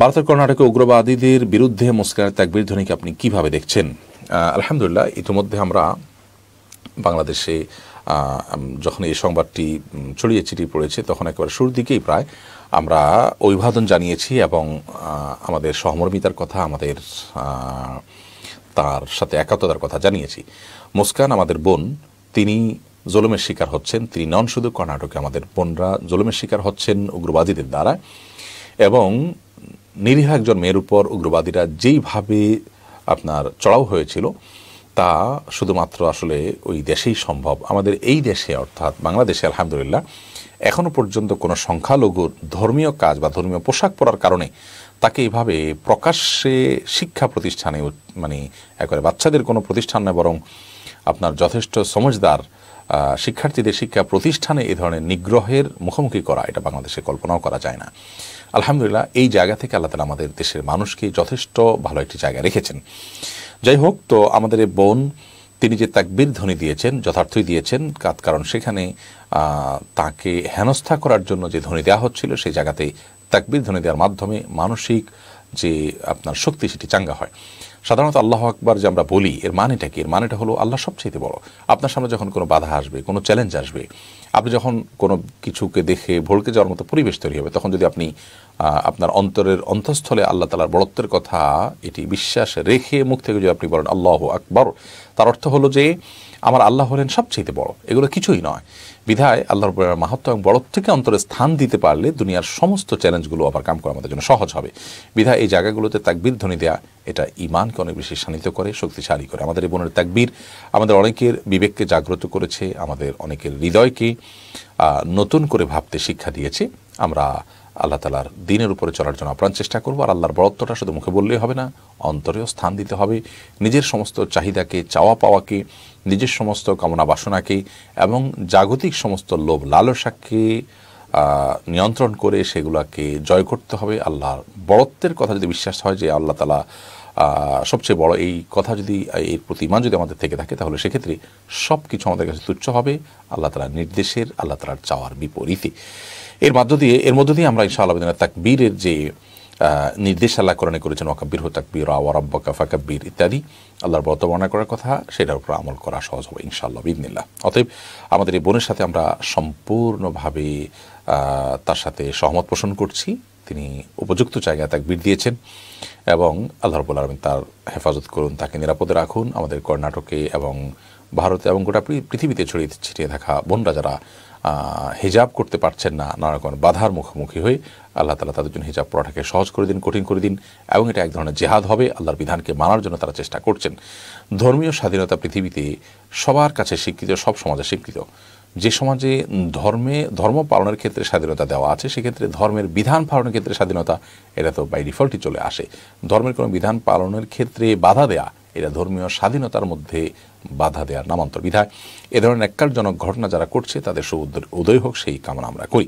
ভারতের কর্ণাটকে উগ্রবাদীদের বিরুদ্ধে মুস্কানের তাকবির ধ্বনিকে আপনি কিভাবে দেখছেন আলহামদুলিল্লাহ ইতিমধ্যে আমরা বাংলাদেশে যখন এই সংবাদটি ছড়িয়ে ছিটিয়ে পড়েছে তখন একবার শুরুর দিকেই প্রায় আমরা অভিবাদন জানিয়েছি এবং আমাদের সহমর্মিতার কথা আমাদের তার সাথে একাত্মতার কথা জানিয়েছি মুস্কান আমাদের বোন তিনি জলমের শিকার হচ্ছেন তিনি নন শুধু কর্ণাটকে আমাদের বোনরা জলমের শিকার হচ্ছেন উগ্রবাদীদের দ্বারা এবং নিরীহ একজন মেয়ের উপর উগ্রবাদীরা যেইভাবে আপনার চড়াও হয়েছিল তা শুধুমাত্র আসলে ওই দেশেই সম্ভব আমাদের এই দেশে অর্থাৎ বাংলাদেশে আলহামদুলিল্লাহ এখনও পর্যন্ত কোনো সংখ্যালঘুর ধর্মীয় কাজ বা ধর্মীয় পোশাক পরার কারণে তাকে এভাবে প্রকাশ্যে শিক্ষা প্রতিষ্ঠানে মানে একবারে বাচ্চাদের কোনো প্রতিষ্ঠান নয় বরং আপনার যথেষ্ট সমজদার শিক্ষার্থীদের শিক্ষা প্রতিষ্ঠানে এ ধরনের নিগ্রহের মুখোমুখি করা এটা বাংলাদেশে কল্পনাও করা যায় না আলহামদুলিল্লাহ এই জায়গা থেকে আল্লাহ তালা আমাদের দেশের মানুষকে যথেষ্ট ভালো একটি জায়গায় রেখেছেন যাই হোক তো আমাদের এই বোন তিনি যে তাকবীর ধ্বনি দিয়েছেন যথার্থই দিয়েছেন কারণ সেখানে তাকে হেনস্থা করার জন্য যে ধ্বনি দেওয়া হচ্ছিল সেই জায়গাতে তাকবীর ধ্বনি দেওয়ার মাধ্যমে মানসিক যে আপনার শক্তি সেটি চাঙ্গা হয় সাধারণত আল্লাহ আকবার যে আমরা বলি এর মানেটা কি এর মানেটা হলো আল্লাহ সবচেয়ে বড় আপনার সামনে যখন কোনো বাধা আসবে কোনো চ্যালেঞ্জ আসবে আপনি যখন কোনো কিছুকে দেখে ভড়কে যাওয়ার মতো পরিবেশ তৈরি হবে তখন যদি আপনি আপনার অন্তরের অন্তঃস্থলে আল্লাহ তালার বড়ত্বের কথা এটি বিশ্বাস রেখে মুখ থেকে যদি আপনি বলেন আল্লাহ আকবর তার অর্থ হলো যে আমার আল্লাহ হলেন সবচেয়ে বড় এগুলো কিছুই নয় বিধায় আল্লাহর মাহাত্ম এবং বড়ত্বকে অন্তরে স্থান দিতে পারলে দুনিয়ার সমস্ত চ্যালেঞ্জগুলো আবার কাম করা আমাদের জন্য সহজ হবে বিধায় এই জায়গাগুলোতে তাকবীর ধ্বনি দেওয়া এটা ইমানকে অনেক বেশি শানিত করে শক্তিশালী করে আমাদের এই বোনের তাকবীর আমাদের অনেকের বিবেককে জাগ্রত করেছে আমাদের অনেকের হৃদয়কে নতুন করে ভাবতে শিক্ষা দিয়েছি আমরা আল্লাহ তালার দিনের উপরে চলার জন্য আপ্রাণ চেষ্টা করবো আর আল্লাহর বরত্বটা শুধু মুখে বললেই হবে না অন্তরেও স্থান দিতে হবে নিজের সমস্ত চাহিদাকে চাওয়া পাওয়াকে নিজের সমস্ত কামনা বাসনাকে এবং জাগতিক সমস্ত লোভ লালসাকে নিয়ন্ত্রণ করে সেগুলোকে জয় করতে হবে আল্লাহর বরত্বের কথা যদি বিশ্বাস হয় যে আল্লাহ তালা সবচেয়ে বড় এই কথা যদি এর প্রতিমা যদি আমাদের থেকে থাকে তাহলে সেক্ষেত্রে সব কিছু আমাদের কাছে তুচ্ছ হবে আল্লাহ তালার নির্দেশের আল্লাহ তালার চাওয়ার বিপরীতে এর মধ্য দিয়ে এর মধ্য দিয়ে আমরা ইনশা আল্লাহ তাকবীরের যে নির্দেশ আল্লাহ কোরআনে করেছেন ওয়াকাব্বির হো তাকবির আওয়ারাব্বাকা ফাকাব্বির ইত্যাদি আল্লাহর ব্রত বর্ণনা করার কথা সেটার উপর আমল করা সহজ হবে ইনশাআল্লাহ বিদিনিল্লাহ অতএব আমাদের এই বোনের সাথে আমরা সম্পূর্ণভাবে তার সাথে সহমত পোষণ করছি তিনি উপযুক্ত জায়গায় তাকবির দিয়েছেন এবং আল্লাহ রবুল আলমিন তার হেফাজত করুন তাকে নিরাপদে রাখুন আমাদের কর্ণাটকে এবং ভারতে এবং গোটা পৃথিবীতে ছড়িয়ে ছিটিয়ে থাকা বোনরা যারা হিজাব করতে পারছেন না নানা রকম বাধার মুখোমুখি হয়ে আল্লাহ তালা তাদের জন্য হিজাব পড়াটাকে সহজ করে দিন কঠিন করে দিন এবং এটা এক ধরনের জেহাদ হবে আল্লাহর বিধানকে মানার জন্য তারা চেষ্টা করছেন ধর্মীয় স্বাধীনতা পৃথিবীতে সবার কাছে স্বীকৃত সব সমাজে স্বীকৃত যে সমাজে ধর্মে ধর্ম পালনের ক্ষেত্রে স্বাধীনতা দেওয়া আছে সেক্ষেত্রে ধর্মের বিধান পালনের ক্ষেত্রে স্বাধীনতা এটা তো বাই ডিফল্টই চলে আসে ধর্মের কোনো বিধান পালনের ক্ষেত্রে বাধা দেয়া এটা ধর্মীয় স্বাধীনতার মধ্যে বাধা দেওয়ার নামান্তর বিধায় এ ধরনের এককালজনক ঘটনা যারা করছে তাদের সু উদয় হোক সেই কামনা আমরা করি